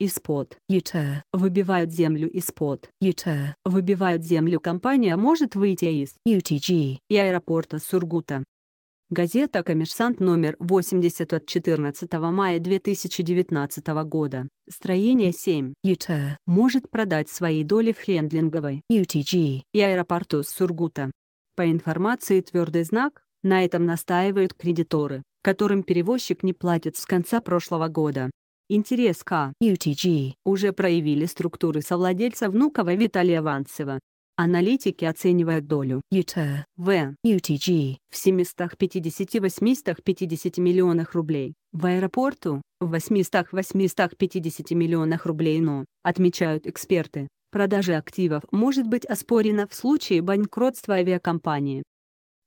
из-под ячея, выбивают землю из-под ячея, выбивают землю компания может выйти из UTG и аэропорта Сургута. Газета «Коммерсант» номер 80 от 14 мая 2019 года. Строение 7. ЮТ может продать свои доли в хендлинговой UTG и аэропорту Сургута. По информации «Твердый знак», на этом настаивают кредиторы, которым перевозчик не платит с конца прошлого года интерес к UTG уже проявили структуры совладельца Внукова Виталия Ванцева. Аналитики оценивают долю UTA в UTG в 750-850 миллионах рублей, в аэропорту в 800-850 миллионах рублей, но, отмечают эксперты, продажа активов может быть оспорена в случае банкротства авиакомпании.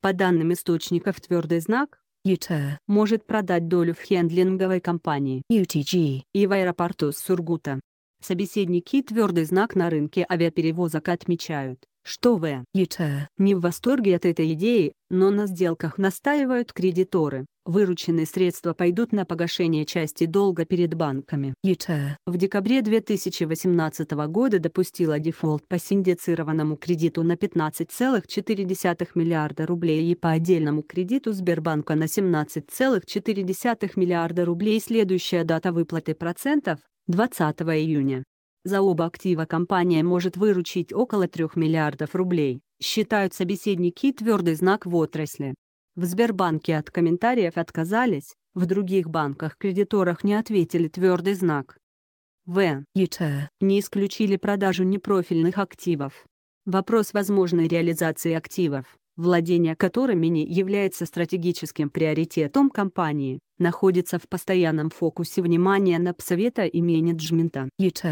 По данным источников «Твердый знак», ЮТ может продать долю в хендлинговой компании UTG и в аэропорту Сургута. Собеседники твердый знак на рынке авиаперевозок отмечают, что вы? ЕЧ не в восторге от этой идеи, но на сделках настаивают кредиторы. Вырученные средства пойдут на погашение части долга перед банками. ЕЧ в декабре 2018 года допустила дефолт по синдицированному кредиту на 15,4 миллиарда рублей и по отдельному кредиту Сбербанка на 17,4 миллиарда рублей. Следующая дата выплаты процентов – 20 июня. За оба актива компания может выручить около 3 миллиардов рублей, считают собеседники твердый знак в отрасли. В Сбербанке от комментариев отказались, в других банках кредиторах не ответили твердый знак. В. ИТ. Не исключили продажу непрофильных активов. Вопрос возможной реализации активов, владение которыми не является стратегическим приоритетом компании, находится в постоянном фокусе внимания НАПСовета и менеджмента. ИТ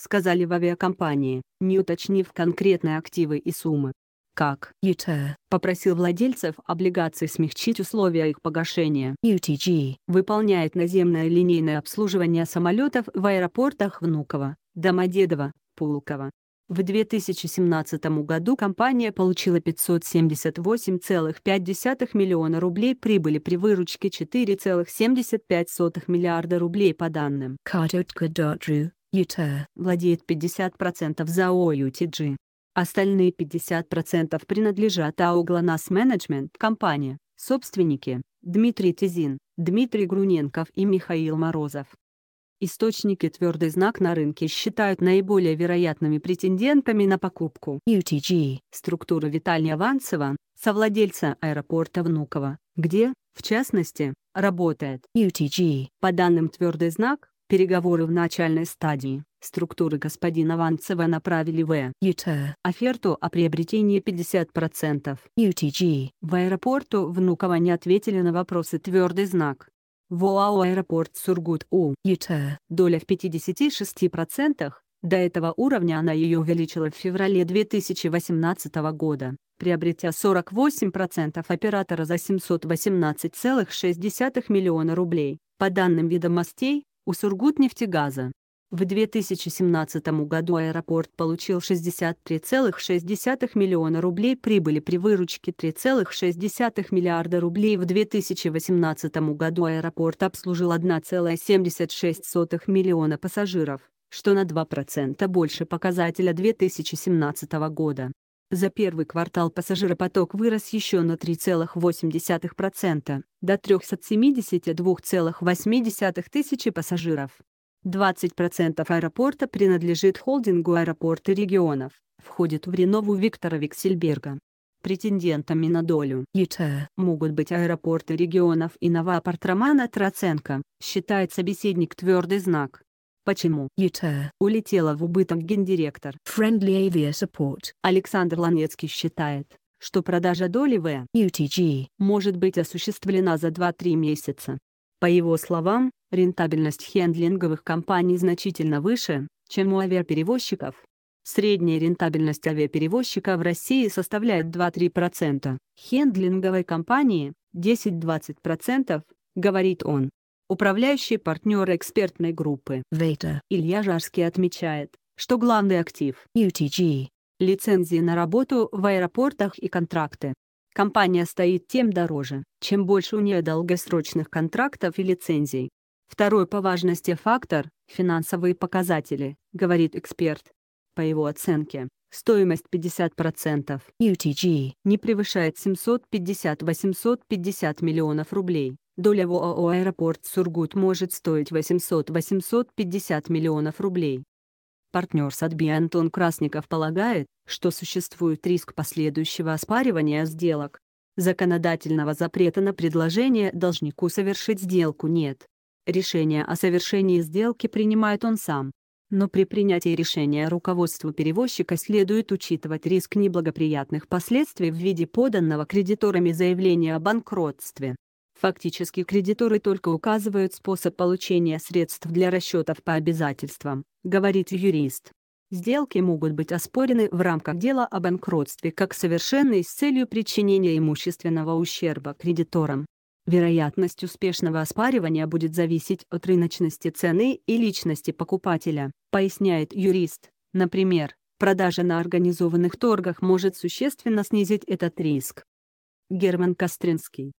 сказали в авиакомпании, не уточнив конкретные активы и суммы. Как UT попросил владельцев облигаций смягчить условия их погашения. UTG выполняет наземное линейное обслуживание самолетов в аэропортах Внуково, Домодедово, Пулково. В 2017 году компания получила 578,5 миллиона рублей прибыли при выручке 4,75 миллиарда рублей по данным. ЕЧ владеет 50% ЗАО UTG. Остальные 50% принадлежат АО «ГЛОНАСС Менеджмент компании, собственники – Дмитрий Тизин, Дмитрий Груненков и Михаил Морозов. Источники твердый знак на рынке считают наиболее вероятными претендентами на покупку UTG Структура Виталия Аванцева, совладельца аэропорта Внуково, где, в частности, работает UTG. По данным твердый знак, Переговоры в начальной стадии. Структуры господина Ванцева направили в ЮТ оферту о приобретении 50%. UTG. В аэропорту Внуково не ответили на вопросы твердый знак. В «Аэропорт Сургут У» ЮТ доля в 56%, до этого уровня она ее увеличила в феврале 2018 года, приобретя 48% оператора за 718,6 миллиона рублей. По данным ведомостей, у Сургутнефтегаза. В 2017 году аэропорт получил 63,6 миллиона рублей прибыли при выручке 3,6 миллиарда рублей. В 2018 году аэропорт обслужил 1,76 миллиона пассажиров, что на 2% больше показателя 2017 года. За первый квартал пассажиропоток вырос еще на 3,8%, до 372,8 тысячи пассажиров. 20% аэропорта принадлежит холдингу аэропорты регионов, входит в ренову Виктора Виксельберга. Претендентами на долю ИТ могут быть аэропорты регионов и новоапарт Романа Троценко, считает собеседник твердый знак. Почему ЮТР улетела в убыток гендиректор? Friendly Avia Support. Александр Ланецкий считает, что продажа доли в UTG может быть осуществлена за 2-3 месяца. По его словам, рентабельность хендлинговых компаний значительно выше, чем у авиаперевозчиков. Средняя рентабельность авиаперевозчика в России составляет 2-3%, хендлинговой компании – 10-20%, говорит он. Управляющий партнер экспертной группы Вейта Илья Жарский отмечает, что главный актив UTG – лицензии на работу в аэропортах и контракты. Компания стоит тем дороже, чем больше у нее долгосрочных контрактов и лицензий. Второй по важности фактор – финансовые показатели, говорит эксперт. По его оценке, стоимость 50% UTG не превышает 750-850 миллионов рублей, Доля в ООО «Аэропорт Сургут» может стоить 800-850 миллионов рублей. Партнер Садби Антон Красников полагает, что существует риск последующего оспаривания сделок. Законодательного запрета на предложение должнику совершить сделку нет. Решение о совершении сделки принимает он сам. Но при принятии решения руководству перевозчика следует учитывать риск неблагоприятных последствий в виде поданного кредиторами заявления о банкротстве. Фактически кредиторы только указывают способ получения средств для расчетов по обязательствам, говорит юрист. Сделки могут быть оспорены в рамках дела о банкротстве как совершенные с целью причинения имущественного ущерба кредиторам. Вероятность успешного оспаривания будет зависеть от рыночности цены и личности покупателя, поясняет юрист. Например, продажа на организованных торгах может существенно снизить этот риск. Герман Костринский